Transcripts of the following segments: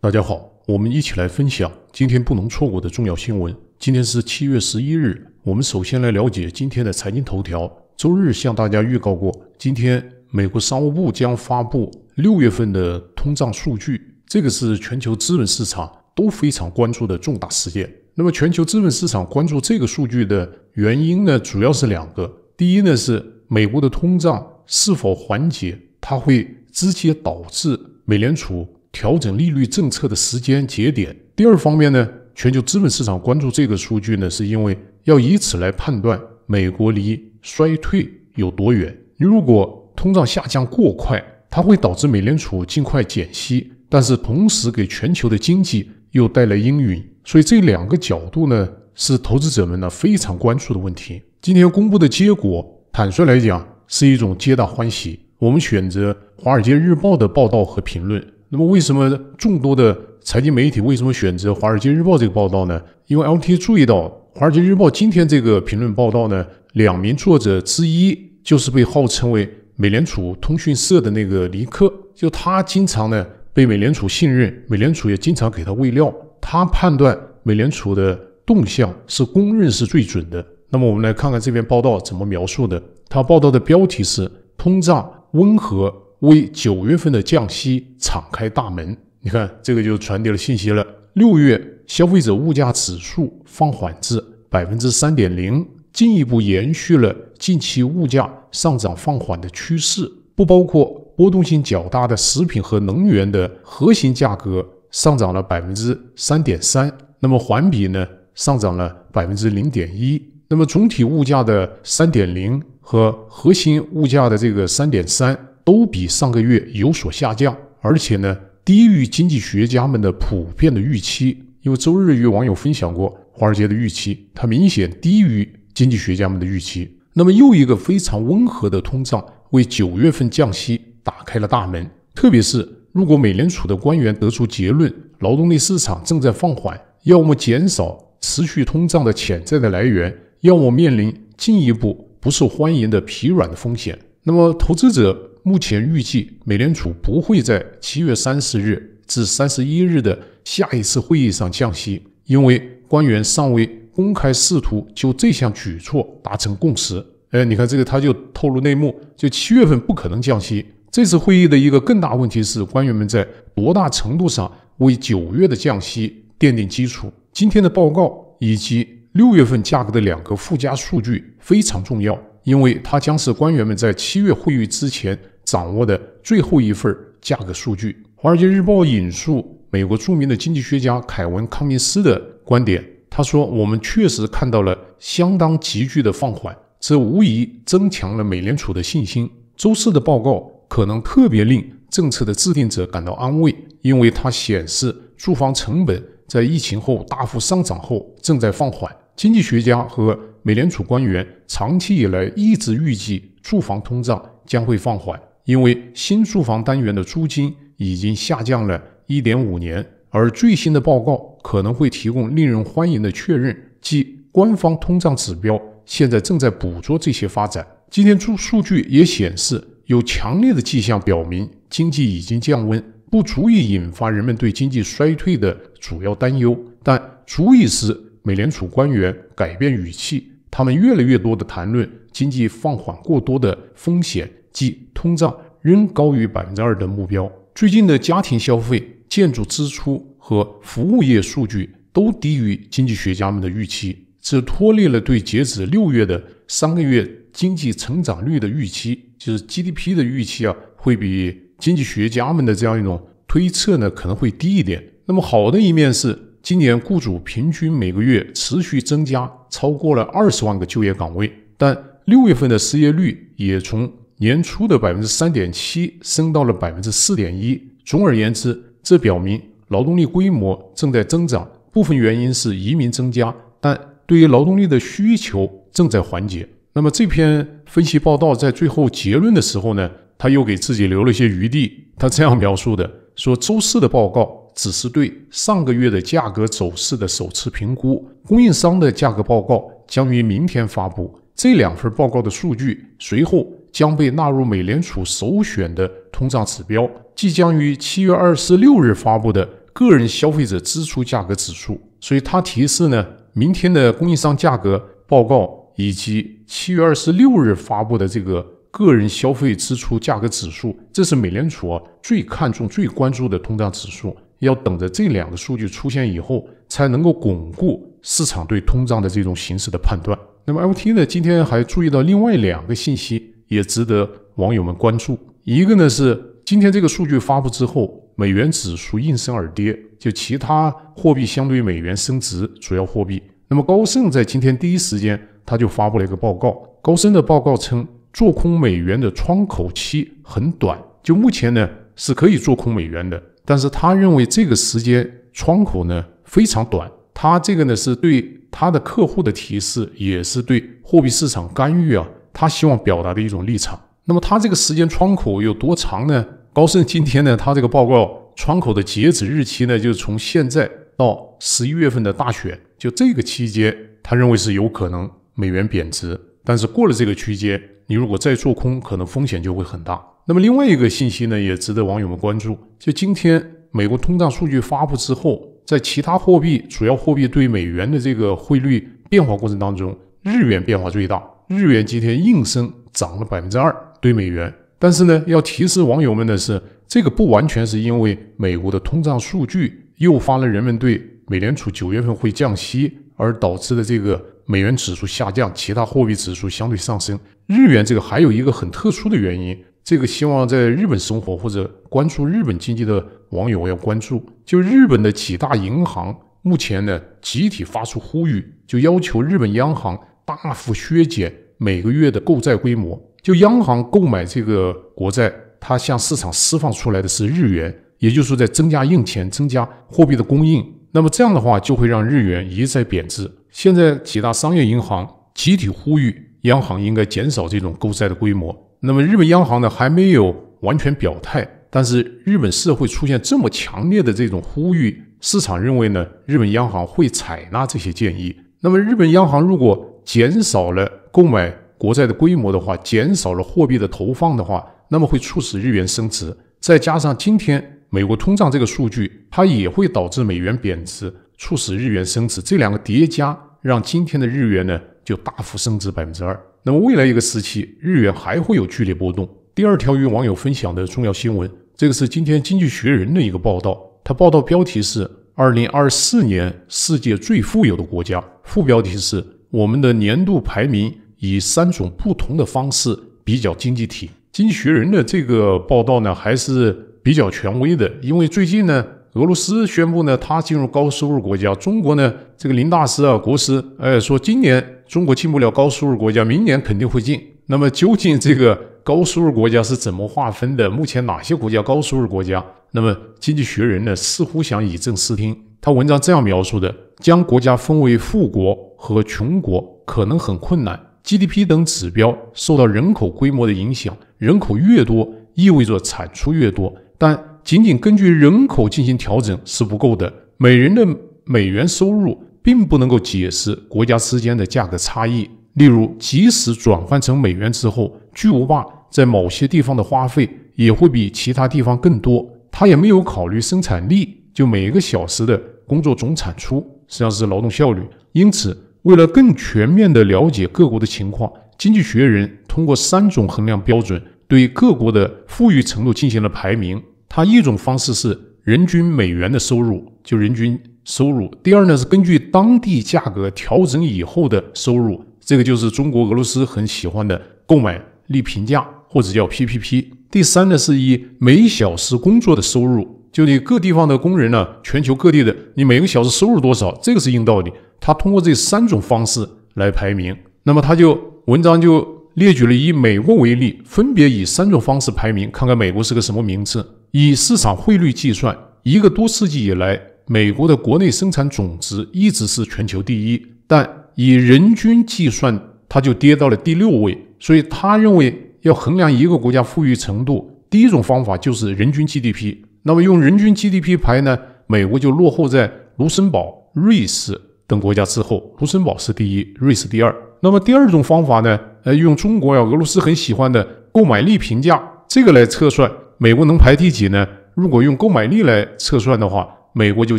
大家好，我们一起来分享今天不能错过的重要新闻。今天是七月十一日，我们首先来了解今天的财经头条。周日向大家预告过，今天美国商务部将发布六月份的通胀数据，这个是全球资本市场都非常关注的重大事件。那么，全球资本市场关注这个数据的原因呢，主要是两个。第一呢，是美国的通胀是否缓解，它会直接导致美联储。调整利率政策的时间节点。第二方面呢，全球资本市场关注这个数据呢，是因为要以此来判断美国离衰退有多远。如果通胀下降过快，它会导致美联储尽快减息，但是同时给全球的经济又带来阴云。所以这两个角度呢，是投资者们呢非常关注的问题。今天公布的结果，坦率来讲，是一种皆大欢喜。我们选择《华尔街日报》的报道和评论。那么，为什么众多的财经媒体为什么选择《华尔街日报》这个报道呢？因为 L.T 注意到，《华尔街日报》今天这个评论报道呢，两名作者之一就是被号称为美联储通讯社的那个尼克，就他经常呢被美联储信任，美联储也经常给他喂料，他判断美联储的动向是公认是最准的。那么，我们来看看这篇报道怎么描述的。他报道的标题是“通胀温和”。为九月份的降息敞开大门，你看这个就传递了信息了。六月消费者物价指数放缓至百分之三点零，进一步延续了近期物价上涨放缓的趋势。不包括波动性较大的食品和能源的核心价格上涨了百分之三点三，那么环比呢上涨了百分之零点一。那么总体物价的三点零和核心物价的这个三点三。都比上个月有所下降，而且呢，低于经济学家们的普遍的预期。因为周日与网友分享过华尔街的预期，它明显低于经济学家们的预期。那么，又一个非常温和的通胀，为九月份降息打开了大门。特别是如果美联储的官员得出结论，劳动力市场正在放缓，要么减少持续通胀的潜在的来源，要么面临进一步不受欢迎的疲软的风险。那么，投资者目前预计美联储不会在七月三十日至三十一日的下一次会议上降息，因为官员尚未公开试图就这项举措达成共识。哎，你看这个，他就透露内幕，就七月份不可能降息。这次会议的一个更大问题是，官员们在多大程度上为九月的降息奠定基础？今天的报告以及六月份价格的两个附加数据非常重要。因为它将是官员们在七月会议之前掌握的最后一份价格数据。《华尔街日报》引述美国著名的经济学家凯文·康明斯的观点，他说：“我们确实看到了相当急剧的放缓，这无疑增强了美联储的信心。周四的报告可能特别令政策的制定者感到安慰，因为它显示住房成本在疫情后大幅上涨后正在放缓。”经济学家和美联储官员长期以来一直预计住房通胀将会放缓，因为新住房单元的租金已经下降了一点五年，而最新的报告可能会提供令人欢迎的确认。即官方通胀指标现在正在捕捉这些发展。今天数数据也显示有强烈的迹象表明经济已经降温，不足以引发人们对经济衰退的主要担忧，但足以使。美联储官员改变语气，他们越来越多的谈论经济放缓过多的风险，即通胀仍高于百分之二的目标。最近的家庭消费、建筑支出和服务业数据都低于经济学家们的预期，这拖累了对截止六月的三个月经济成长率的预期，就是 GDP 的预期啊，会比经济学家们的这样一种推测呢可能会低一点。那么好的一面是。今年雇主平均每个月持续增加超过了二十万个就业岗位，但六月份的失业率也从年初的百分之三点七升到了百分之四点一。总而言之，这表明劳动力规模正在增长，部分原因是移民增加，但对于劳动力的需求正在缓解。那么这篇分析报道在最后结论的时候呢，他又给自己留了一些余地。他这样描述的：说周四的报告。只是对上个月的价格走势的首次评估，供应商的价格报告将于明天发布。这两份报告的数据随后将被纳入美联储首选的通胀指标，即将于七月二十六日发布的个人消费者支出价格指数。所以，他提示呢，明天的供应商价格报告以及七月二十六日发布的这个个人消费支出价格指数，这是美联储啊、最看重、最关注的通胀指数。要等着这两个数据出现以后，才能够巩固市场对通胀的这种形势的判断。那么 m T 呢，今天还注意到另外两个信息，也值得网友们关注。一个呢是今天这个数据发布之后，美元指数应声而跌，就其他货币相对于美元升值，主要货币。那么，高盛在今天第一时间，他就发布了一个报告。高盛的报告称，做空美元的窗口期很短，就目前呢是可以做空美元的。但是他认为这个时间窗口呢非常短，他这个呢是对他的客户的提示，也是对货币市场干预啊，他希望表达的一种立场。那么他这个时间窗口有多长呢？高盛今天呢，他这个报告窗口的截止日期呢，就是从现在到十一月份的大选，就这个期间，他认为是有可能美元贬值。但是过了这个区间，你如果再做空，可能风险就会很大。那么另外一个信息呢，也值得网友们关注。就今天美国通胀数据发布之后，在其他货币主要货币对美元的这个汇率变化过程当中，日元变化最大。日元今天应升涨了百分之二对美元。但是呢，要提示网友们的是，这个不完全是因为美国的通胀数据诱发了人们对美联储九月份会降息而导致的这个美元指数下降，其他货币指数相对上升。日元这个还有一个很特殊的原因。这个希望在日本生活或者关注日本经济的网友要关注，就日本的几大银行目前呢，集体发出呼吁，就要求日本央行大幅削减每个月的购债规模。就央行购买这个国债，它向市场释放出来的是日元，也就是说在增加印钱、增加货币的供应。那么这样的话，就会让日元一再贬值。现在几大商业银行集体呼吁，央行应该减少这种购债的规模。那么日本央行呢还没有完全表态，但是日本社会出现这么强烈的这种呼吁，市场认为呢日本央行会采纳这些建议。那么日本央行如果减少了购买国债的规模的话，减少了货币的投放的话，那么会促使日元升值。再加上今天美国通胀这个数据，它也会导致美元贬值，促使日元升值。这两个叠加，让今天的日元呢？就大幅升值百分之二。那么未来一个时期，日元还会有剧烈波动。第二条与网友分享的重要新闻，这个是今天《经济学人》的一个报道。它报道标题是“二零二四年世界最富有的国家”，副标题是“我们的年度排名以三种不同的方式比较经济体”。《经济学人》的这个报道呢，还是比较权威的，因为最近呢。俄罗斯宣布呢，它进入高收入国家。中国呢，这个林大师啊，国师，哎，说今年中国进不了高收入国家，明年肯定会进。那么究竟这个高收入国家是怎么划分的？目前哪些国家高收入国家？那么《经济学人》呢，似乎想以正视听。他文章这样描述的：将国家分为富国和穷国可能很困难。GDP 等指标受到人口规模的影响，人口越多意味着产出越多，但。仅仅根据人口进行调整是不够的，每人的美元收入并不能够解释国家之间的价格差异。例如，即使转换成美元之后，巨无霸在某些地方的花费也会比其他地方更多。他也没有考虑生产力，就每一个小时的工作总产出，实际上是劳动效率。因此，为了更全面地了解各国的情况，《经济学人》通过三种衡量标准对各国的富裕程度进行了排名。它一种方式是人均美元的收入，就人均收入；第二呢是根据当地价格调整以后的收入，这个就是中国、俄罗斯很喜欢的购买力评价，或者叫 PPP。第三呢是以每小时工作的收入，就你各地方的工人呢，全球各地的你每个小时收入多少，这个是硬道理。他通过这三种方式来排名，那么他就文章就列举了以美国为例，分别以三种方式排名，看看美国是个什么名次。以市场汇率计算，一个多世纪以来，美国的国内生产总值一直是全球第一，但以人均计算，它就跌到了第六位。所以，他认为要衡量一个国家富裕程度，第一种方法就是人均 GDP。那么，用人均 GDP 排呢，美国就落后在卢森堡、瑞士等国家之后。卢森堡是第一，瑞士第二。那么，第二种方法呢？呃，用中国呀、俄罗斯很喜欢的购买力评价这个来测算。美国能排第几呢？如果用购买力来测算的话，美国就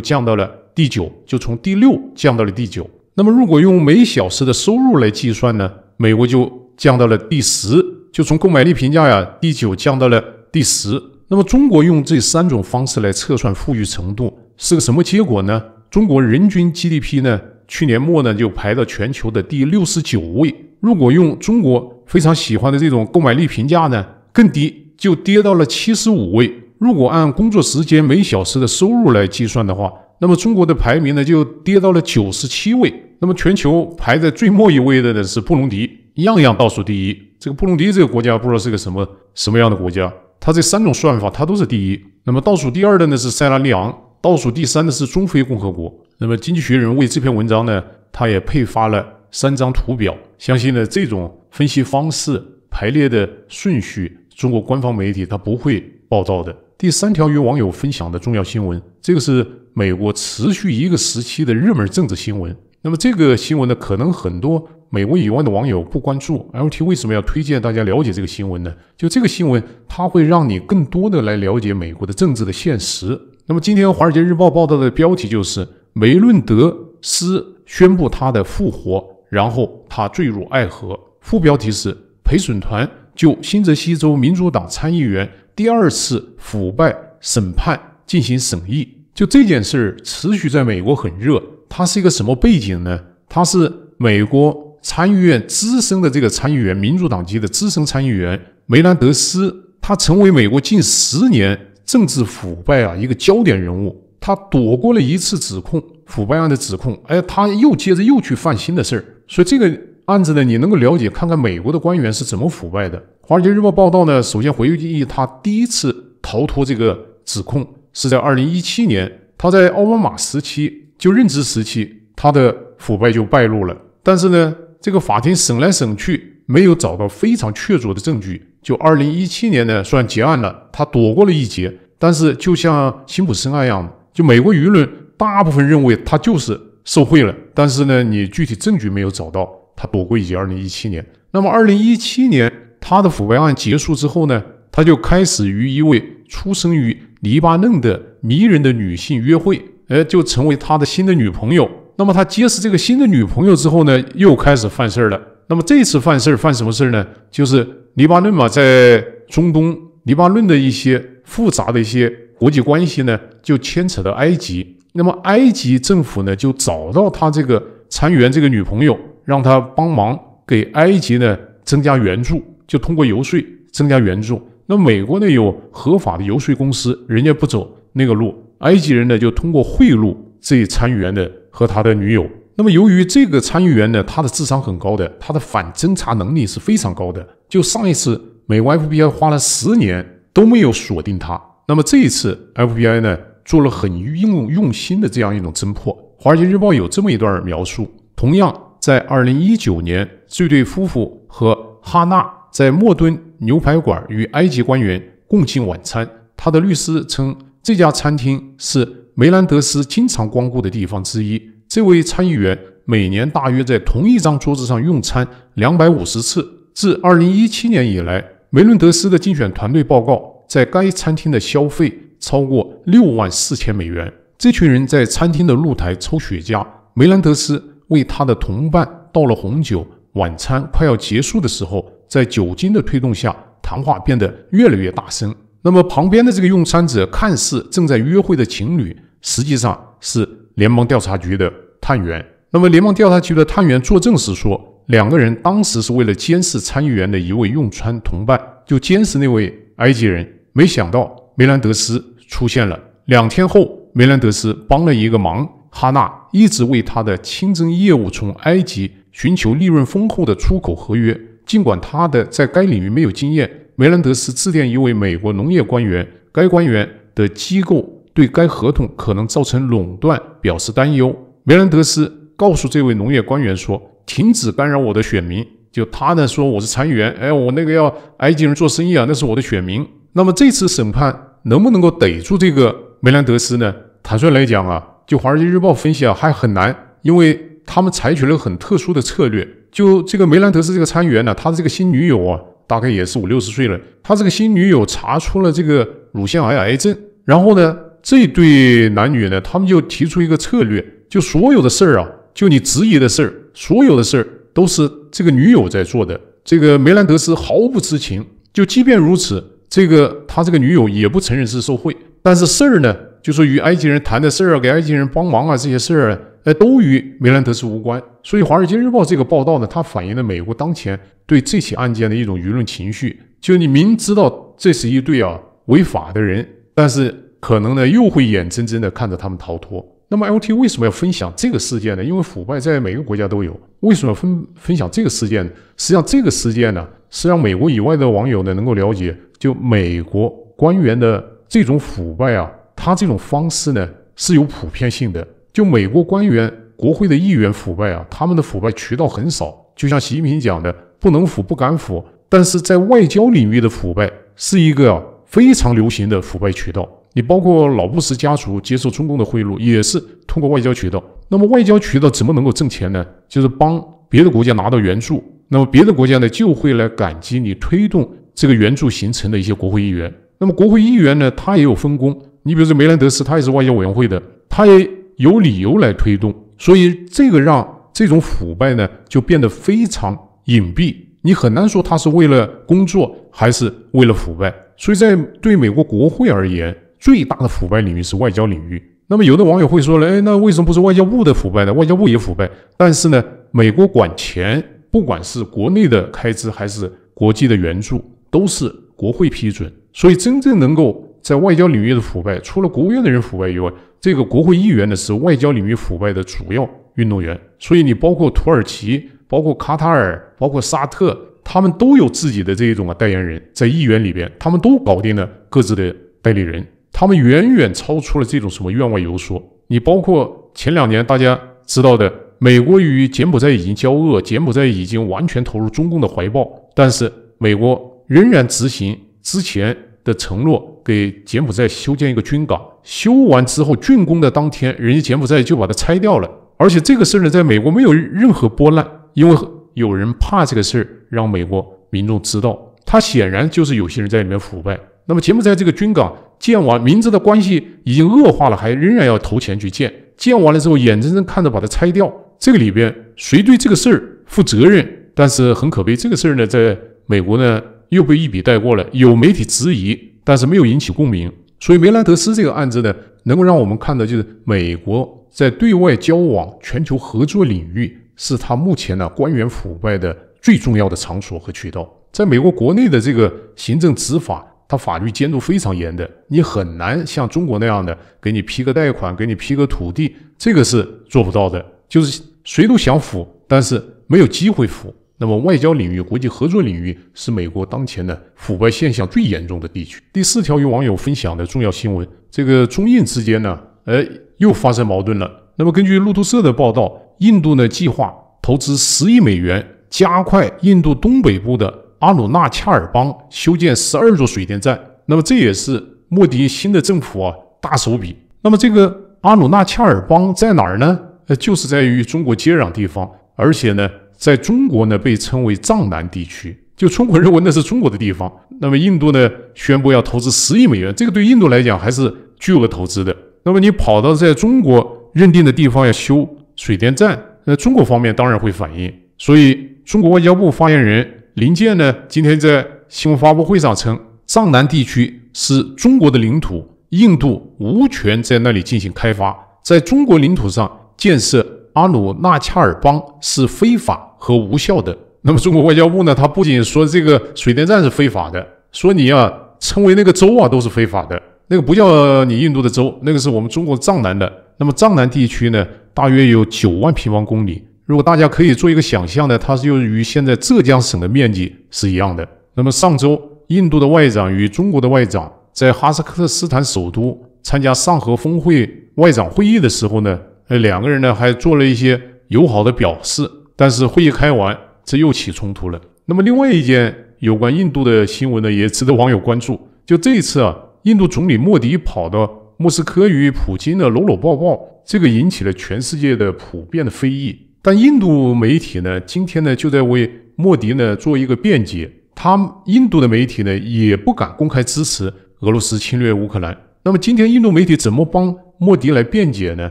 降到了第九，就从第六降到了第九。那么，如果用每小时的收入来计算呢，美国就降到了第十，就从购买力评价呀第九降到了第十。那么，中国用这三种方式来测算富裕程度是个什么结果呢？中国人均 GDP 呢，去年末呢就排到全球的第六十九位。如果用中国非常喜欢的这种购买力评价呢，更低。就跌到了七十五位。如果按工作时间每小时的收入来计算的话，那么中国的排名呢就跌到了九十七位。那么全球排在最末一位的呢是布隆迪，样样倒数第一。这个布隆迪这个国家不知道是个什么什么样的国家，它这三种算法它都是第一。那么倒数第二的呢是塞拉利昂，倒数第三的是中非共和国。那么《经济学人》为这篇文章呢，它也配发了三张图表。相信呢，这种分析方式排列的顺序。中国官方媒体它不会报道的。第三条与网友分享的重要新闻，这个是美国持续一个时期的热门政治新闻。那么这个新闻呢，可能很多美国以外的网友不关注。L.T. 为什么要推荐大家了解这个新闻呢？就这个新闻，它会让你更多的来了解美国的政治的现实。那么今天《华尔街日报》报道的标题就是梅伦德斯宣布他的复活，然后他坠入爱河。副标题是陪审团。就新泽西州民主党参议员第二次腐败审判进行审议，就这件事儿持续在美国很热。他是一个什么背景呢？他是美国参议院资深的这个参议员，民主党籍的资深参议员梅兰德斯。他成为美国近十年政治腐败啊一个焦点人物。他躲过了一次指控腐败案的指控，哎，他又接着又去犯新的事儿，所以这个。案子呢？你能够了解看看美国的官员是怎么腐败的？华尔街日报报道呢？首先，回忆记忆，他第一次逃脱这个指控是在2017年，他在奥巴马时期就任职时期，他的腐败就败露了。但是呢，这个法庭审来审去，没有找到非常确凿的证据。就2017年呢，算结案了，他躲过了一劫。但是，就像辛普森案一样，就美国舆论大部分认为他就是受贿了。但是呢，你具体证据没有找到。他躲过一劫。二零一七年，那么二零一七年他的腐败案结束之后呢，他就开始与一位出生于黎巴嫩的迷人的女性约会，哎，就成为他的新的女朋友。那么他结识这个新的女朋友之后呢，又开始犯事儿了。那么这次犯事儿犯什么事儿呢？就是黎巴嫩嘛，在中东，黎巴嫩的一些复杂的一些国际关系呢，就牵扯到埃及。那么埃及政府呢，就找到他这个参议员这个女朋友。让他帮忙给埃及呢增加援助，就通过游说增加援助。那美国呢有合法的游说公司，人家不走那个路。埃及人呢就通过贿赂这参议员的和他的女友。那么由于这个参议员呢，他的智商很高的，他的反侦查能力是非常高的。就上一次美国 FBI 花了十年都没有锁定他。那么这一次 FBI 呢做了很用用心的这样一种侦破。《华尔街日报》有这么一段描述，同样。在二零一九年，这对夫妇和哈娜在莫顿牛排馆与埃及官员共进晚餐。他的律师称，这家餐厅是梅兰德斯经常光顾的地方之一。这位参议员每年大约在同一张桌子上用餐两百五十次。自二零一七年以来，梅伦德斯的竞选团队报告，在该餐厅的消费超过六万四千美元。这群人在餐厅的露台抽雪茄。梅兰德斯。为他的同伴倒了红酒。晚餐快要结束的时候，在酒精的推动下，谈话变得越来越大声。那么，旁边的这个用餐者，看似正在约会的情侣，实际上是联邦调查局的探员。那么，联邦调查局的探员作证时说，两个人当时是为了监视参议员的一位用餐同伴，就监视那位埃及人。没想到梅兰德斯出现了。两天后，梅兰德斯帮了一个忙。哈纳一直为他的清真业务从埃及寻求利润丰厚的出口合约，尽管他的在该领域没有经验。梅兰德斯致电一位美国农业官员，该官员的机构对该合同可能造成垄断表示担忧。梅兰德斯告诉这位农业官员说：“停止干扰我的选民。”就他呢说我是参议员，哎，我那个要埃及人做生意啊，那是我的选民。那么这次审判能不能够逮住这个梅兰德斯呢？坦率来讲啊。就《华尔街日报》分析啊，还很难，因为他们采取了很特殊的策略。就这个梅兰德斯这个参议员呢，他的这个新女友啊，大概也是五六十岁了。他这个新女友查出了这个乳腺癌癌症，然后呢，这对男女呢，他们就提出一个策略，就所有的事儿啊，就你质疑的事儿，所有的事儿都是这个女友在做的。这个梅兰德斯毫不知情。就即便如此，这个他这个女友也不承认是受贿，但是事儿呢？就说与埃及人谈的事儿啊，给埃及人帮忙啊，这些事儿，呃，都与梅兰德斯无关。所以《华尔街日报》这个报道呢，它反映了美国当前对这起案件的一种舆论情绪。就你明知道这是一对啊违法的人，但是可能呢又会眼睁睁地看着他们逃脱。那么，L T 为什么要分享这个事件呢？因为腐败在每个国家都有。为什么要分分享这个事件呢？实际上，这个事件呢，是让美国以外的网友呢能够了解，就美国官员的这种腐败啊。他这种方式呢是有普遍性的。就美国官员、国会的议员腐败啊，他们的腐败渠道很少。就像习近平讲的，不能腐，不敢腐。但是在外交领域的腐败是一个非常流行的腐败渠道。你包括老布什家族接受中共的贿赂，也是通过外交渠道。那么外交渠道怎么能够挣钱呢？就是帮别的国家拿到援助，那么别的国家呢就会来感激你，推动这个援助形成的一些国会议员。那么国会议员呢，他也有分工。你比如说梅兰德斯，他也是外交委员会的，他也有理由来推动，所以这个让这种腐败呢就变得非常隐蔽，你很难说他是为了工作还是为了腐败。所以在对美国国会而言，最大的腐败领域是外交领域。那么有的网友会说了，哎，那为什么不是外交部的腐败呢？外交部也腐败，但是呢，美国管钱，不管是国内的开支还是国际的援助，都是国会批准，所以真正能够。在外交领域的腐败，除了国务院的人腐败以外，这个国会议员呢是外交领域腐败的主要运动员。所以，你包括土耳其、包括卡塔尔、包括沙特，他们都有自己的这一种啊代言人，在议员里边，他们都搞定了各自的代理人。他们远远超出了这种什么院外游说。你包括前两年大家知道的，美国与柬埔寨已经交恶，柬埔寨已经完全投入中共的怀抱，但是美国仍然执行之前。的承诺给柬埔寨修建一个军港，修完之后竣工的当天，人家柬埔寨就把它拆掉了。而且这个事儿呢，在美国没有任何波澜，因为有人怕这个事儿让美国民众知道，他显然就是有些人在里面腐败。那么柬埔寨这个军港建完，明知道关系已经恶化了，还仍然要投钱去建，建完了之后眼睁睁看着把它拆掉，这个里边谁对这个事儿负责任？但是很可悲，这个事儿呢，在美国呢。又被一笔带过了。有媒体质疑，但是没有引起共鸣。所以梅兰德斯这个案子呢，能够让我们看到，就是美国在对外交往、全球合作领域，是他目前呢官员腐败的最重要的场所和渠道。在美国国内的这个行政执法，他法律监督非常严的，你很难像中国那样的给你批个贷款、给你批个土地，这个是做不到的。就是谁都想腐，但是没有机会腐。那么，外交领域、国际合作领域是美国当前的腐败现象最严重的地区。第四条与网友分享的重要新闻：这个中印之间呢，呃，又发生矛盾了。那么，根据路透社的报道，印度呢计划投资十亿美元，加快印度东北部的阿鲁纳恰尔邦修建十二座水电站。那么，这也是莫迪新的政府啊大手笔。那么，这个阿鲁纳恰尔邦在哪儿呢？呃，就是在于中国接壤地方，而且呢。在中国呢，被称为藏南地区，就中国认为那是中国的地方。那么印度呢，宣布要投资十亿美元，这个对印度来讲还是巨额投资的。那么你跑到在中国认定的地方要修水电站，那中国方面当然会反应。所以中国外交部发言人林健呢，今天在新闻发布会上称，藏南地区是中国的领土，印度无权在那里进行开发，在中国领土上建设阿鲁纳恰尔邦是非法。和无效的。那么中国外交部呢？他不仅说这个水电站是非法的，说你啊称为那个州啊都是非法的。那个不叫你印度的州，那个是我们中国藏南的。那么藏南地区呢，大约有九万平方公里。如果大家可以做一个想象呢，它是由于现在浙江省的面积是一样的。那么上周，印度的外长与中国的外长在哈萨克斯坦首都参加上合峰会外长会议的时候呢，呃，两个人呢还做了一些友好的表示。但是会议开完，这又起冲突了。那么另外一件有关印度的新闻呢，也值得网友关注。就这一次啊，印度总理莫迪跑到莫斯科与普京的搂搂抱抱，这个引起了全世界的普遍的非议。但印度媒体呢，今天呢就在为莫迪呢做一个辩解。他印度的媒体呢也不敢公开支持俄罗斯侵略乌克兰。那么今天印度媒体怎么帮莫迪来辩解呢？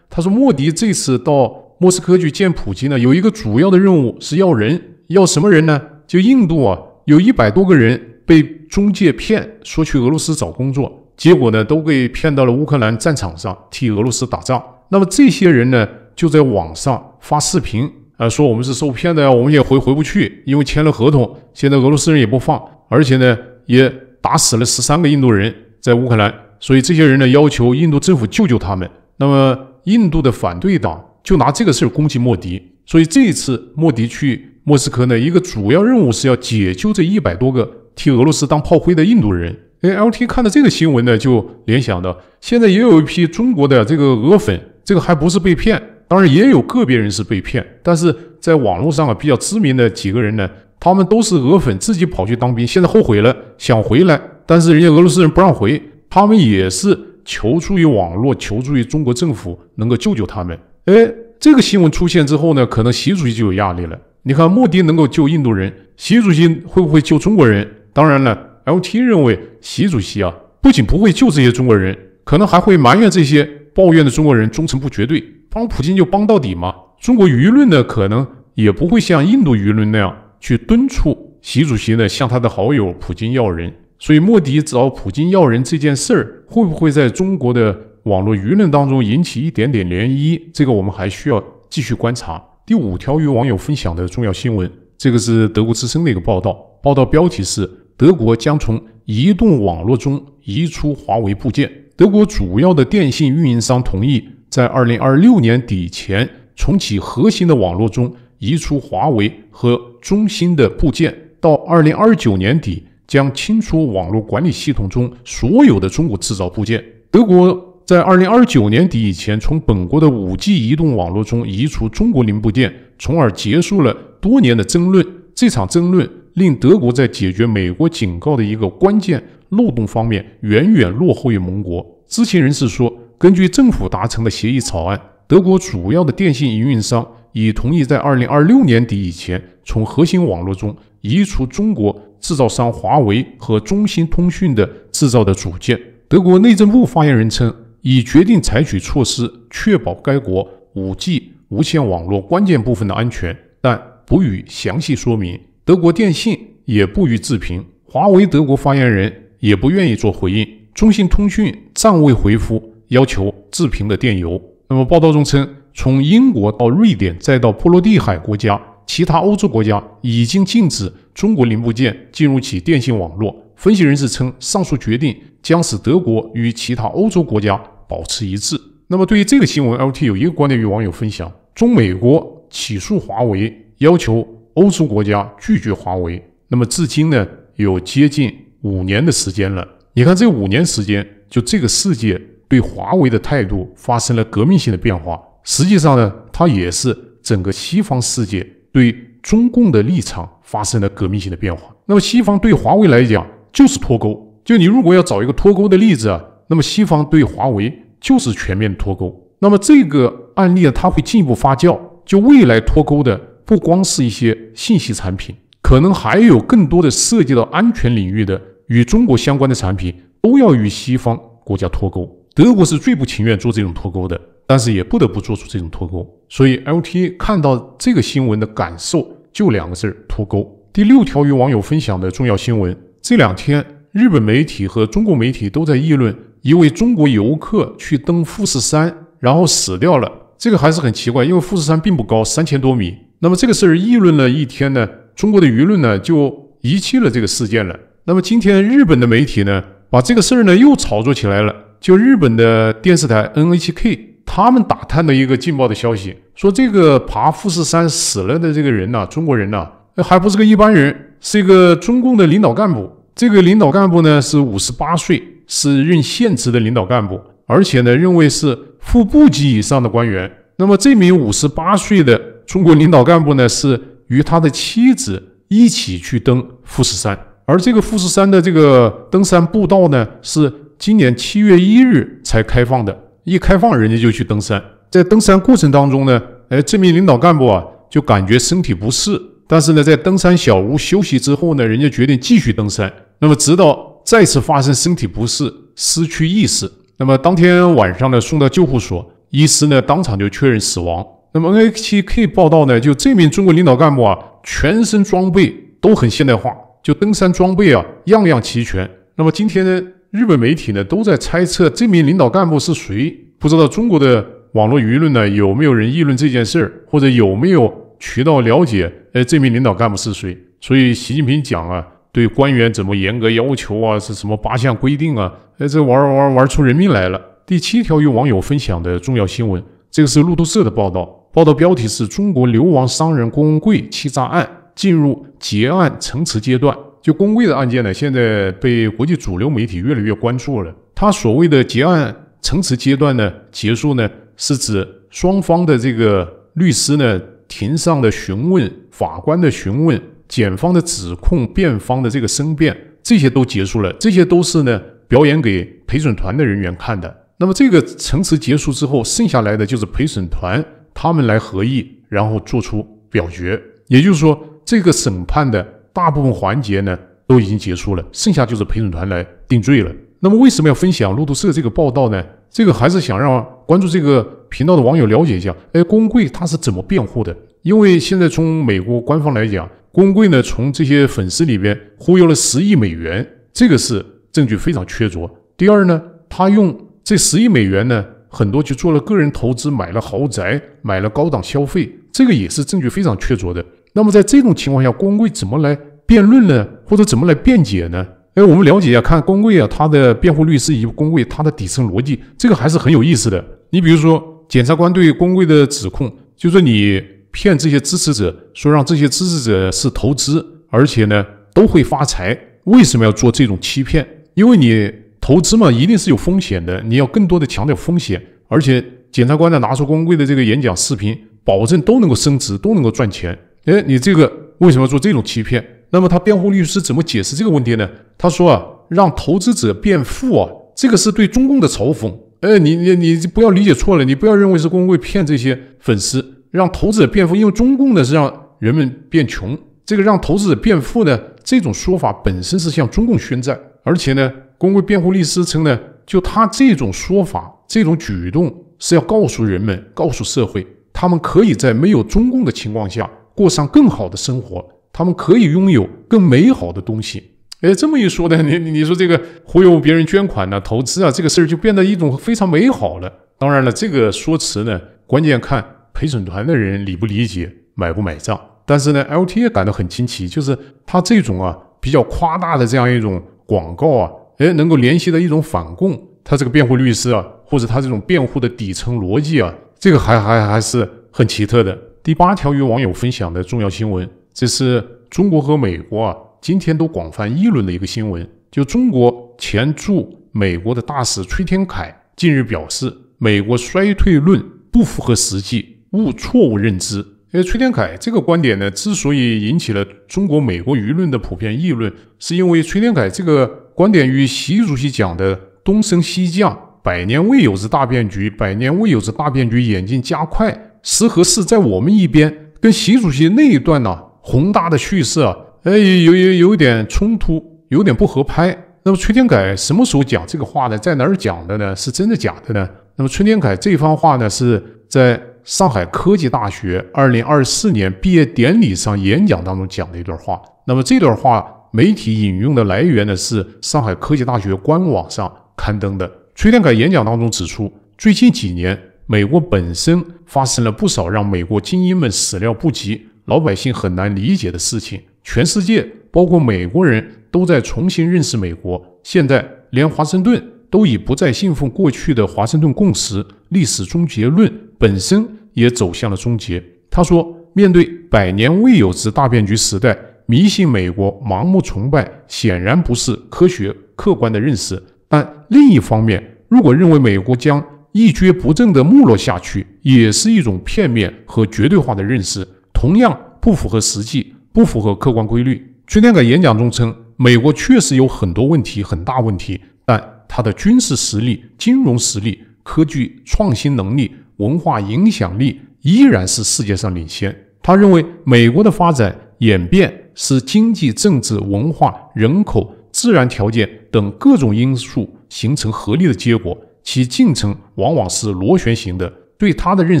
他说莫迪这次到。莫斯科去见普京呢，有一个主要的任务是要人，要什么人呢？就印度啊，有一百多个人被中介骗，说去俄罗斯找工作，结果呢，都被骗到了乌克兰战场上替俄罗斯打仗。那么这些人呢，就在网上发视频啊，说我们是受骗的呀，我们也回回不去，因为签了合同，现在俄罗斯人也不放，而且呢，也打死了十三个印度人在乌克兰。所以这些人呢，要求印度政府救救他们。那么印度的反对党。就拿这个事儿攻击莫迪，所以这一次莫迪去莫斯科呢，一个主要任务是要解救这一百多个替俄罗斯当炮灰的印度人。哎，LT 看到这个新闻呢，就联想到现在也有一批中国的这个俄粉，这个还不是被骗，当然也有个别人是被骗，但是在网络上啊比较知名的几个人呢，他们都是俄粉自己跑去当兵，现在后悔了想回来，但是人家俄罗斯人不让回，他们也是求助于网络，求助于中国政府能够救救他们。哎，这个新闻出现之后呢，可能习主席就有压力了。你看莫迪能够救印度人，习主席会不会救中国人？当然了，LT 认为习主席啊，不仅不会救这些中国人，可能还会埋怨这些抱怨的中国人忠诚不绝对。帮普京就帮到底嘛。中国舆论呢，可能也不会像印度舆论那样去敦促习主席呢，向他的好友普京要人。所以莫迪找普京要人这件事儿，会不会在中国的？网络舆论当中引起一点点涟漪，这个我们还需要继续观察。第五条与网友分享的重要新闻，这个是德国之声的一个报道，报道标题是：德国将从移动网络中移出华为部件。德国主要的电信运营商同意在二零二六年底前重启核心的网络中移出华为和中兴的部件，到二零二九年底将清除网络管理系统中所有的中国制造部件。德国。在二零二九年底以前，从本国的五 G 移动网络中移除中国零部件，从而结束了多年的争论。这场争论令德国在解决美国警告的一个关键漏洞方面远远落后于盟国。知情人士说，根据政府达成的协议草案，德国主要的电信运营商已同意在二零二六年底以前，从核心网络中移除中国制造商华为和中兴通讯的制造的组件。德国内政部发言人称。已决定采取措施，确保该国五 G 无线网络关键部分的安全，但不予详细说明。德国电信也不予置评，华为德国发言人也不愿意做回应。中兴通讯暂未回复要求置评的电邮。那么，报道中称，从英国到瑞典，再到波罗的海国家，其他欧洲国家已经禁止中国零部件进入其电信网络。分析人士称，上述决定将使德国与其他欧洲国家保持一致。那么，对于这个新闻，LT 有一个观点与网友分享：中美国起诉华为，要求欧洲国家拒绝华为，那么至今呢，有接近五年的时间了。你看，这五年时间，就这个世界对华为的态度发生了革命性的变化。实际上呢，它也是整个西方世界对中共的立场发生了革命性的变化。那么，西方对华为来讲，就是脱钩，就你如果要找一个脱钩的例子啊，那么西方对华为就是全面脱钩。那么这个案例呢，它会进一步发酵。就未来脱钩的不光是一些信息产品，可能还有更多的涉及到安全领域的与中国相关的产品都要与西方国家脱钩。德国是最不情愿做这种脱钩的，但是也不得不做出这种脱钩。所以 L T 看到这个新闻的感受就两个字儿脱钩。第六条与网友分享的重要新闻。这两天，日本媒体和中国媒体都在议论一位中国游客去登富士山，然后死掉了。这个还是很奇怪，因为富士山并不高，三千多米。那么这个事儿议论了一天呢，中国的舆论呢就遗弃了这个事件了。那么今天日本的媒体呢把这个事儿呢又炒作起来了。就日本的电视台 NHK，他们打探的一个劲爆的消息，说这个爬富士山死了的这个人呢，中国人呢。还不是个一般人，是一个中共的领导干部。这个领导干部呢是五十八岁，是任现职的领导干部，而且呢认为是副部级以上的官员。那么这名五十八岁的中国领导干部呢是与他的妻子一起去登富士山，而这个富士山的这个登山步道呢是今年七月一日才开放的，一开放人家就去登山。在登山过程当中呢，哎，这名领导干部啊就感觉身体不适。但是呢，在登山小屋休息之后呢，人家决定继续登山。那么，直到再次发生身体不适，失去意识。那么当天晚上呢，送到救护所，医师呢当场就确认死亡。那么 NHK 报道呢，就这名中国领导干部啊，全身装备都很现代化，就登山装备啊，样样齐全。那么今天呢，日本媒体呢都在猜测这名领导干部是谁。不知道中国的网络舆论呢有没有人议论这件事儿，或者有没有？渠道了解，哎，这名领导干部是谁？所以习近平讲啊，对官员怎么严格要求啊？是什么八项规定啊？哎，这玩玩玩出人命来了。第七条与网友分享的重要新闻，这个是路透社的报道，报道标题是中国流亡商人龚贵欺诈案进入结案陈词阶段。就龚贵的案件呢，现在被国际主流媒体越来越关注了。他所谓的结案陈词阶段呢结束呢，是指双方的这个律师呢。庭上的询问，法官的询问，检方的指控，辩方的这个申辩，这些都结束了，这些都是呢表演给陪审团的人员看的。那么这个陈词结束之后，剩下来的就是陪审团他们来合议，然后做出表决。也就是说，这个审判的大部分环节呢都已经结束了，剩下就是陪审团来定罪了。那么为什么要分享路透社这个报道呢？这个还是想让关注这个频道的网友了解一下，哎，龚贵他是怎么辩护的？因为现在从美国官方来讲，龚贵呢从这些粉丝里边忽悠了十亿美元，这个是证据非常确凿。第二呢，他用这十亿美元呢，很多去做了个人投资，买了豪宅，买了高档消费，这个也是证据非常确凿的。那么在这种情况下，龚贵怎么来辩论呢？或者怎么来辩解呢？哎，我们了解一下，看工贵啊，他的辩护律师以及工贵他的底层逻辑，这个还是很有意思的。你比如说，检察官对工贵的指控，就说你骗这些支持者，说让这些支持者是投资，而且呢都会发财，为什么要做这种欺骗？因为你投资嘛，一定是有风险的，你要更多的强调风险。而且，检察官呢拿出工贵的这个演讲视频，保证都能够升值，都能够赚钱。哎，你这个为什么要做这种欺骗？那么他辩护律师怎么解释这个问题呢？他说啊，让投资者变富啊，这个是对中共的嘲讽。哎，你你你不要理解错了，你不要认为是公会骗这些粉丝让投资者变富，因为中共呢是让人们变穷。这个让投资者变富呢，这种说法本身是向中共宣战。而且呢，公会辩护律师称呢，就他这种说法、这种举动是要告诉人们、告诉社会，他们可以在没有中共的情况下过上更好的生活。他们可以拥有更美好的东西。哎，这么一说呢，你你说这个忽悠别人捐款呢、投资啊，这个事儿就变得一种非常美好了。当然了，这个说辞呢，关键看陪审团的人理不理解、买不买账。但是呢，L.T. 也感到很惊奇，就是他这种啊比较夸大的这样一种广告啊，哎，能够联系的一种反共，他这个辩护律师啊，或者他这种辩护的底层逻辑啊，这个还还还是很奇特的。第八条与网友分享的重要新闻。这是中国和美国啊，今天都广泛议论的一个新闻。就中国前驻美国的大使崔天凯近日表示，美国衰退论不符合实际，误错误认知。而崔天凯这个观点呢，之所以引起了中国、美国舆论的普遍议论，是因为崔天凯这个观点与习主席讲的“东升西降，百年未有之大变局，百年未有之大变局，演进加快，时和势在我们一边”，跟习主席那一段呢。宏大的叙事啊，哎，有有有点冲突，有点不合拍。那么崔天凯什么时候讲这个话呢？在哪儿讲的呢？是真的假的呢？那么崔天凯这番话呢，是在上海科技大学二零二四年毕业典礼上演讲当中讲的一段话。那么这段话媒体引用的来源呢，是上海科技大学官网上刊登的。崔天凯演讲当中指出，最近几年美国本身发生了不少让美国精英们始料不及。老百姓很难理解的事情，全世界包括美国人都在重新认识美国。现在连华盛顿都已不再信奉过去的华盛顿共识历史终结论，本身也走向了终结。他说：“面对百年未有之大变局时代，迷信美国、盲目崇拜，显然不是科学客观的认识。但另一方面，如果认为美国将一蹶不振地没落下去，也是一种片面和绝对化的认识。”同样不符合实际，不符合客观规律。崔天凯演讲中称，美国确实有很多问题，很大问题，但它的军事实力、金融实力、科技创新能力、文化影响力依然是世界上领先。他认为，美国的发展演变是经济、政治、文化、人口、自然条件等各种因素形成合力的结果，其进程往往是螺旋型的。对它的认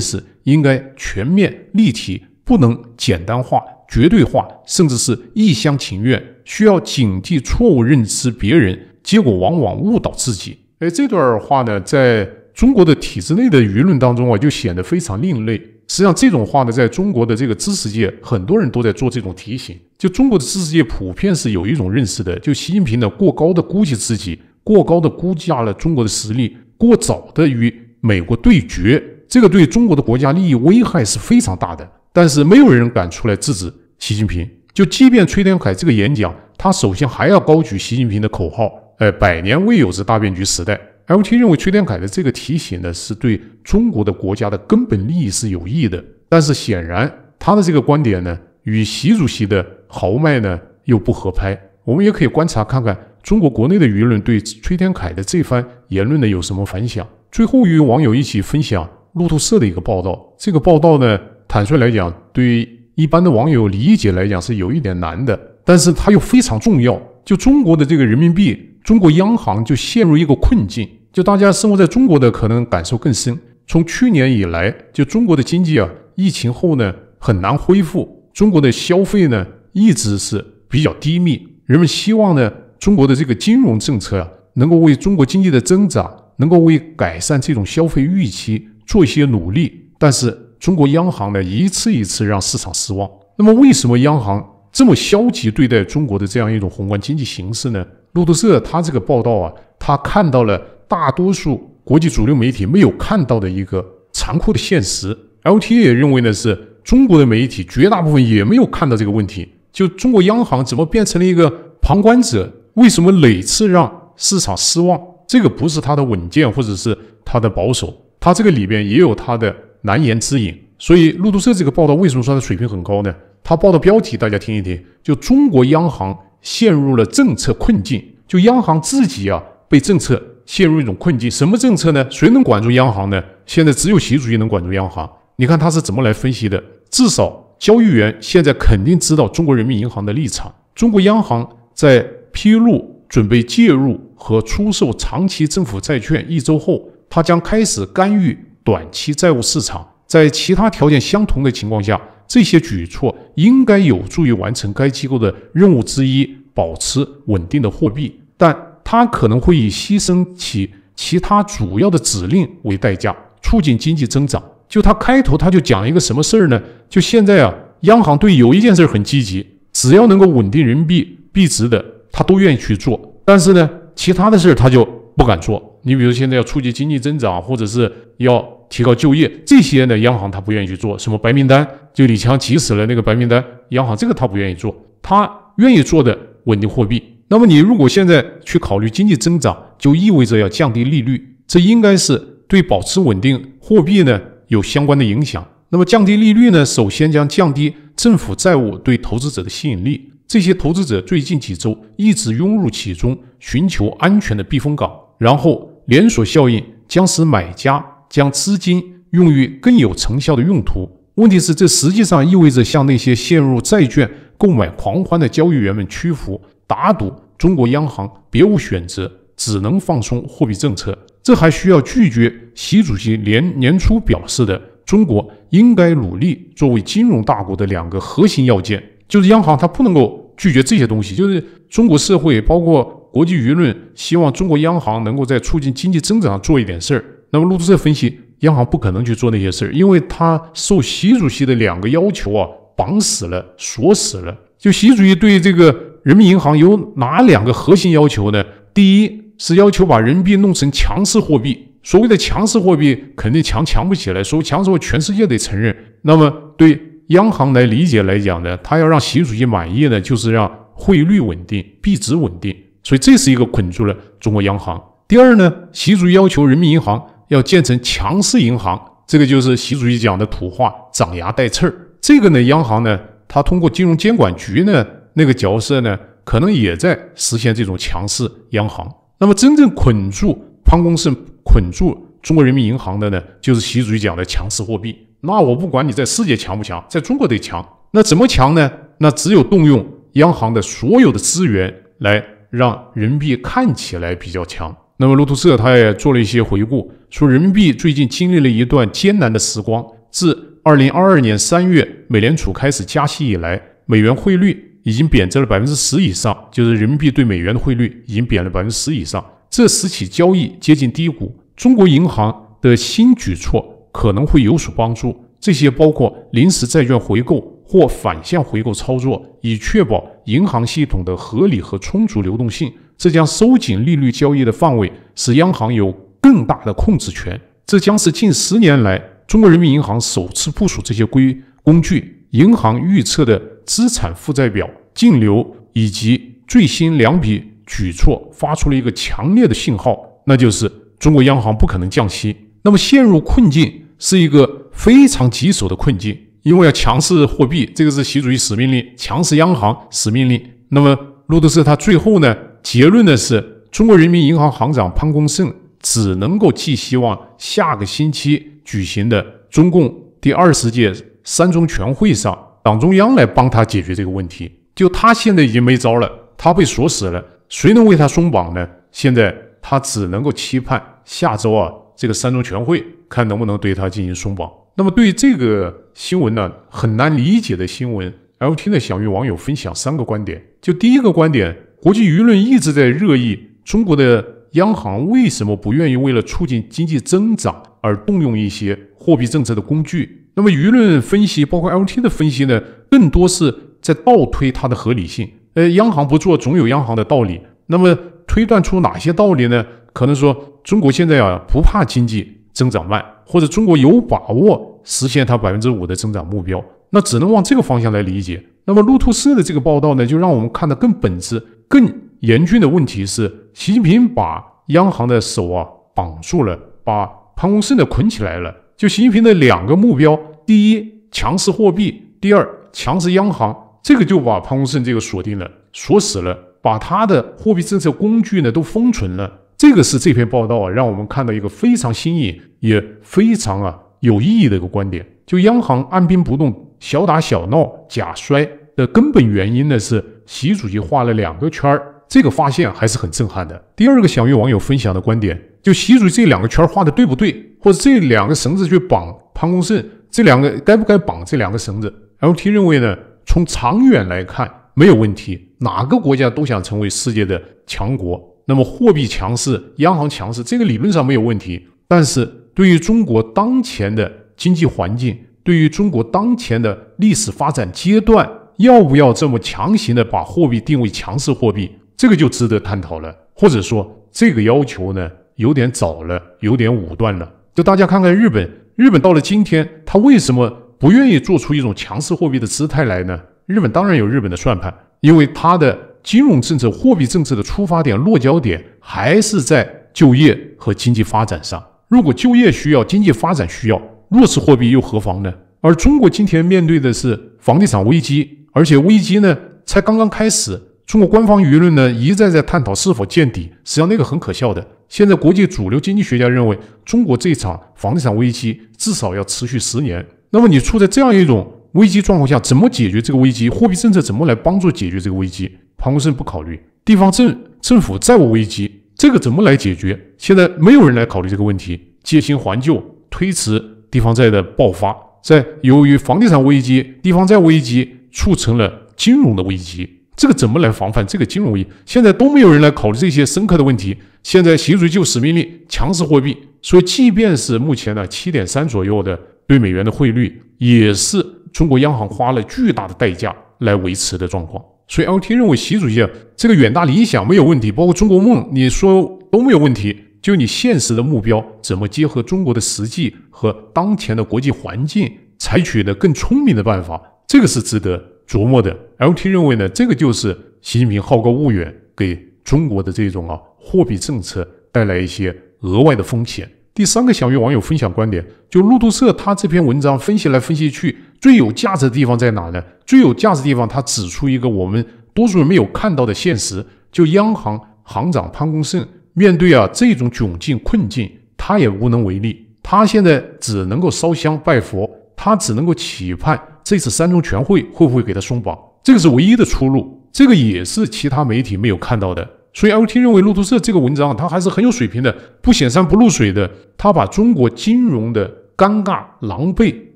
识应该全面立体。不能简单化、绝对化，甚至是一厢情愿，需要警惕错误认知别人，结果往往误导自己。哎，这段话呢，在中国的体制内的舆论当中啊，就显得非常另类。实际上，这种话呢，在中国的这个知识界，很多人都在做这种提醒。就中国的知识界普遍是有一种认识的，就习近平呢，过高的估计自己，过高的估价了中国的实力，过早的与美国对决，这个对中国的国家利益危害是非常大的。但是没有人敢出来制止习近平。就即便崔天凯这个演讲，他首先还要高举习近平的口号，哎，百年未有之大变局时代。LT 认为崔天凯的这个提醒呢，是对中国的国家的根本利益是有益的。但是显然他的这个观点呢，与习主席的豪迈呢又不合拍。我们也可以观察看看中国国内的舆论对崔天凯的这番言论呢有什么反响。最后与网友一起分享路透社的一个报道，这个报道呢。坦率来讲，对一般的网友理解来讲是有一点难的，但是它又非常重要。就中国的这个人民币，中国央行就陷入一个困境。就大家生活在中国的，可能感受更深。从去年以来，就中国的经济啊，疫情后呢很难恢复，中国的消费呢一直是比较低迷。人们希望呢，中国的这个金融政策啊，能够为中国经济的增长，能够为改善这种消费预期做一些努力，但是。中国央行呢一次一次让市场失望。那么为什么央行这么消极对待中国的这样一种宏观经济形势呢？路透社他这个报道啊，他看到了大多数国际主流媒体没有看到的一个残酷的现实。L.T. 也认为呢，是中国的媒体绝大部分也没有看到这个问题。就中国央行怎么变成了一个旁观者？为什么每次让市场失望？这个不是他的稳健，或者是他的保守，他这个里边也有他的。难言之隐，所以路透社这个报道为什么说它水平很高呢？它报的标题大家听一听，就中国央行陷入了政策困境，就央行自己啊被政策陷入一种困境。什么政策呢？谁能管住央行呢？现在只有习主席能管住央行。你看他是怎么来分析的？至少交易员现在肯定知道中国人民银行的立场。中国央行在披露准备介入和出售长期政府债券一周后，他将开始干预。短期债务市场，在其他条件相同的情况下，这些举措应该有助于完成该机构的任务之一，保持稳定的货币。但它可能会以牺牲其其他主要的指令为代价，促进经济增长。就他开头他就讲了一个什么事儿呢？就现在啊，央行对有一件事很积极，只要能够稳定人民币币值的，他都愿意去做。但是呢，其他的事儿他就不敢做。你比如现在要促进经济增长，或者是要提高就业，这些呢，央行他不愿意去做什么白名单，就李强急死了那个白名单，央行这个他不愿意做，他愿意做的稳定货币。那么你如果现在去考虑经济增长，就意味着要降低利率，这应该是对保持稳定货币呢有相关的影响。那么降低利率呢，首先将降低政府债务对投资者的吸引力，这些投资者最近几周一直涌入其中，寻求安全的避风港，然后。连锁效应将使买家将资金用于更有成效的用途。问题是，这实际上意味着向那些陷入债券购买狂欢的交易员们屈服。打赌，中国央行别无选择，只能放松货币政策。这还需要拒绝习主席年年初表示的：中国应该努力作为金融大国的两个核心要件，就是央行它不能够拒绝这些东西，就是中国社会包括。国际舆论希望中国央行能够在促进经济增长上做一点事儿。那么路透社分析，央行不可能去做那些事儿，因为他受习主席的两个要求啊绑死了、锁死了。就习主席对这个人民银行有哪两个核心要求呢？第一是要求把人民币弄成强势货币。所谓的强势货币，肯定强强不起来。所谓强，什么全世界得承认。那么对央行来理解来讲呢，他要让习主席满意呢，就是让汇率稳定、币值稳定。所以这是一个捆住了中国央行。第二呢，习主席要求人民银行要建成强势银行，这个就是习主席讲的土话“长牙带刺儿”。这个呢，央行呢，它通过金融监管局呢那个角色呢，可能也在实现这种强势央行。那么真正捆住潘功胜、捆住中国人民银行的呢，就是习主席讲的强势货币。那我不管你在世界强不强，在中国得强。那怎么强呢？那只有动用央行的所有的资源来。让人民币看起来比较强。那么路透社他也做了一些回顾，说人民币最近经历了一段艰难的时光。自二零二二年三月美联储开始加息以来，美元汇率已经贬值了百分之十以上，就是人民币对美元的汇率已经贬了百分之十以上。这十起交易接近低谷。中国银行的新举措可能会有所帮助，这些包括临时债券回购。或反向回购操作，以确保银行系统的合理和充足流动性。这将收紧利率交易的范围，使央行有更大的控制权。这将是近十年来中国人民银行首次部署这些规工具。银行预测的资产负债表净流以及最新两笔举措发出了一个强烈的信号，那就是中国央行不可能降息。那么，陷入困境是一个非常棘手的困境。因为要强势货币，这个是习主席死命令，强势央行死命令。那么路透社他最后呢结论呢是，中国人民银行行长潘功胜只能够寄希望下个星期举行的中共第二十届三中全会上，党中央来帮他解决这个问题。就他现在已经没招了，他被锁死了，谁能为他松绑呢？现在他只能够期盼下周啊这个三中全会，看能不能对他进行松绑。那么对这个。新闻呢很难理解的新闻，LT 呢想与网友分享三个观点。就第一个观点，国际舆论一直在热议中国的央行为什么不愿意为了促进经济增长而动用一些货币政策的工具。那么舆论分析，包括 LT 的分析呢，更多是在倒推它的合理性。呃，央行不做总有央行的道理。那么推断出哪些道理呢？可能说中国现在啊不怕经济增长慢，或者中国有把握。实现它百分之五的增长目标，那只能往这个方向来理解。那么路透社的这个报道呢，就让我们看得更本质、更严峻的问题是：习近平把央行的手啊绑住了，把潘功胜的捆起来了。就习近平的两个目标，第一，强势货币；第二，强势央行。这个就把潘功胜这个锁定了、锁死了，把他的货币政策工具呢都封存了。这个是这篇报道啊，让我们看到一个非常新颖，也非常啊。有意义的一个观点，就央行按兵不动、小打小闹、假摔的根本原因呢，是习主席画了两个圈儿。这个发现还是很震撼的。第二个想与网友分享的观点，就习主席这两个圈儿画的对不对，或者这两个绳子去绑潘功胜这两个该不该绑这两个绳子？L T 认为呢，从长远来看没有问题。哪个国家都想成为世界的强国，那么货币强势、央行强势，这个理论上没有问题，但是。对于中国当前的经济环境，对于中国当前的历史发展阶段，要不要这么强行的把货币定位强势货币，这个就值得探讨了。或者说，这个要求呢，有点早了，有点武断了。就大家看看日本，日本到了今天，他为什么不愿意做出一种强势货币的姿态来呢？日本当然有日本的算盘，因为他的金融政策、货币政策的出发点、落脚点还是在就业和经济发展上。如果就业需要，经济发展需要，弱势货币又何妨呢？而中国今天面对的是房地产危机，而且危机呢才刚刚开始。中国官方舆论呢一再在探讨是否见底，实际上那个很可笑的。现在国际主流经济学家认为，中国这场房地产危机至少要持续十年。那么你处在这样一种危机状况下，怎么解决这个危机？货币政策怎么来帮助解决这个危机？财政不考虑，地方政政府债务危机。这个怎么来解决？现在没有人来考虑这个问题。借新还旧，推迟地方债的爆发。在由于房地产危机、地方债危机促成了金融的危机。这个怎么来防范这个金融危机？现在都没有人来考虑这些深刻的问题。现在习主席就使命令，强势货币，说即便是目前呢七点三左右的对美元的汇率，也是中国央行花了巨大的代价来维持的状况。所以，LT 认为习主席这个远大理想没有问题，包括中国梦，你说都没有问题。就你现实的目标，怎么结合中国的实际和当前的国际环境，采取的更聪明的办法，这个是值得琢磨的。LT 认为呢，这个就是习近平好高骛远，给中国的这种啊货币政策带来一些额外的风险。第三个想与网友分享观点，就路透社他这篇文章分析来分析去。最有价值的地方在哪呢？最有价值地方，他指出一个我们多数人没有看到的现实：，就央行行长潘功胜面对啊这种窘境困境，他也无能为力，他现在只能够烧香拜佛，他只能够期盼这次三中全会会不会给他松绑，这个是唯一的出路，这个也是其他媒体没有看到的。所以，LT 认为路透社这个文章，它还是很有水平的，不显山不露水的，他把中国金融的尴尬狼狈。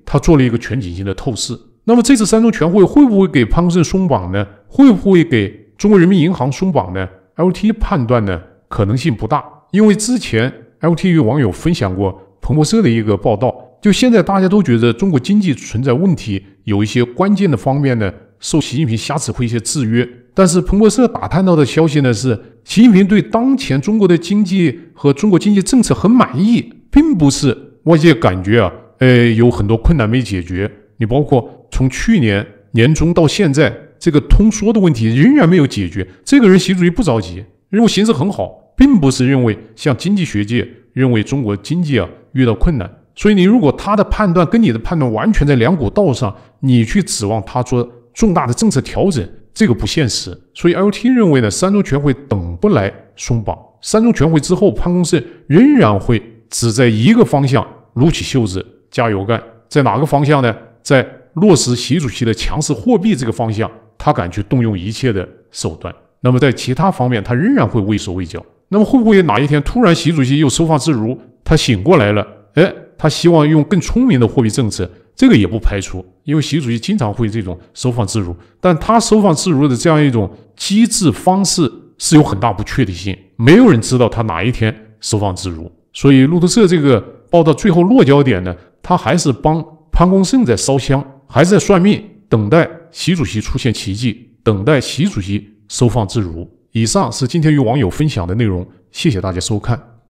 他做了一个全景性的透视。那么这次三中全会会不会给潘功胜松绑呢？会不会给中国人民银行松绑呢？LT 判断呢，可能性不大，因为之前 LT 与网友分享过彭博社的一个报道。就现在大家都觉得中国经济存在问题，有一些关键的方面呢受习近平瞎指挥一些制约。但是彭博社打探到的消息呢是，习近平对当前中国的经济和中国经济政策很满意，并不是外界感觉啊。呃，有很多困难没解决，你包括从去年年中到现在，这个通缩的问题仍然没有解决。这个人，习主席不着急，认为形势很好，并不是认为像经济学界认为中国经济啊遇到困难。所以你如果他的判断跟你的判断完全在两股道上，你去指望他做重大的政策调整，这个不现实。所以 L T 认为呢，三中全会等不来松绑，三中全会之后，潘功胜仍然会只在一个方向撸起袖子。加油干，在哪个方向呢？在落实习主席的强势货币这个方向，他敢去动用一切的手段。那么在其他方面，他仍然会畏手畏脚。那么会不会哪一天突然习主席又收放自如？他醒过来了，哎，他希望用更聪明的货币政策，这个也不排除。因为习主席经常会这种收放自如，但他收放自如的这样一种机制方式是有很大不确定性，没有人知道他哪一天收放自如。所以路透社这个报道最后落脚点呢？他还是帮潘功胜在烧香，还在算命，等待习主席出现奇迹，等待习主席收放自如。以上是今天与网友分享的内容，谢谢大家收看。